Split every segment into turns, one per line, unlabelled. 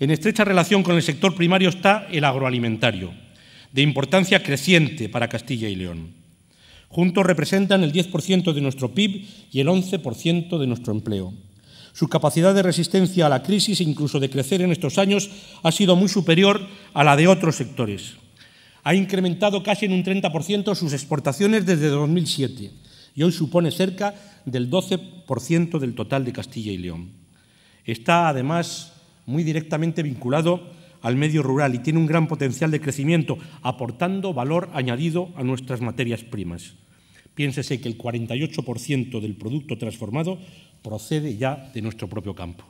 En estrecha relación con el sector primario está el agroalimentario, de importancia creciente para Castilla y León. Juntos representan el 10% de nuestro PIB y el 11% de nuestro empleo. Su capacidad de resistencia a la crisis e incluso de crecer en estos años ha sido muy superior a la de otros sectores. Ha incrementado casi en un 30% sus exportaciones desde 2007 y hoy supone cerca del 12% del total de Castilla y León. Está además muy directamente vinculado al medio rural y tiene un gran potencial de crecimiento, aportando valor añadido a nuestras materias primas. Piénsese que el 48% del producto transformado procede ya de nuestro propio campo.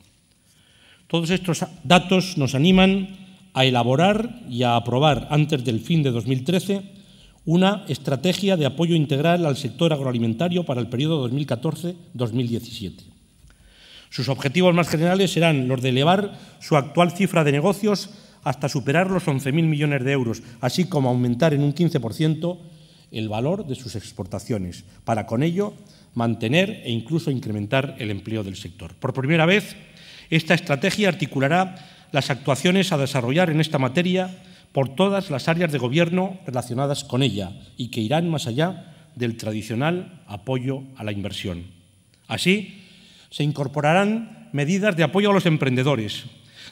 Todos estos datos nos animan a elaborar y a aprobar antes del fin de 2013 una estrategia de apoyo integral al sector agroalimentario para el periodo 2014-2017. Sus objetivos más generales serán los de elevar su actual cifra de negocios hasta superar los 11.000 millones de euros, así como aumentar en un 15% el valor de sus exportaciones, para con ello mantener e incluso incrementar el empleo del sector. Por primera vez, esta estrategia articulará las actuaciones a desarrollar en esta materia por todas las áreas de gobierno relacionadas con ella y que irán más allá del tradicional apoyo a la inversión. Así, se incorporarán medidas de apoyo a los emprendedores,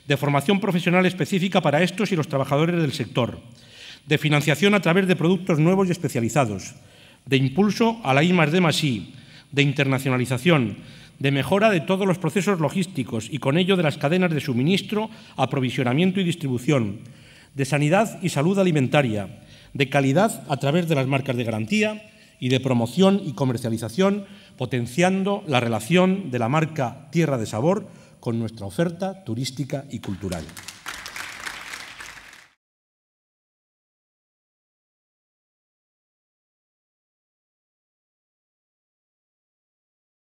de formación profesional específica para estos y los trabajadores del sector, de financiación a través de productos nuevos y especializados, de impulso a la I D I, de internacionalización, de mejora de todos los procesos logísticos y con ello de las cadenas de suministro, aprovisionamiento y distribución, de sanidad y salud alimentaria, de calidad a través de las marcas de garantía, y de promoción y comercialización, potenciando la relación de la marca Tierra de Sabor con nuestra oferta turística y cultural.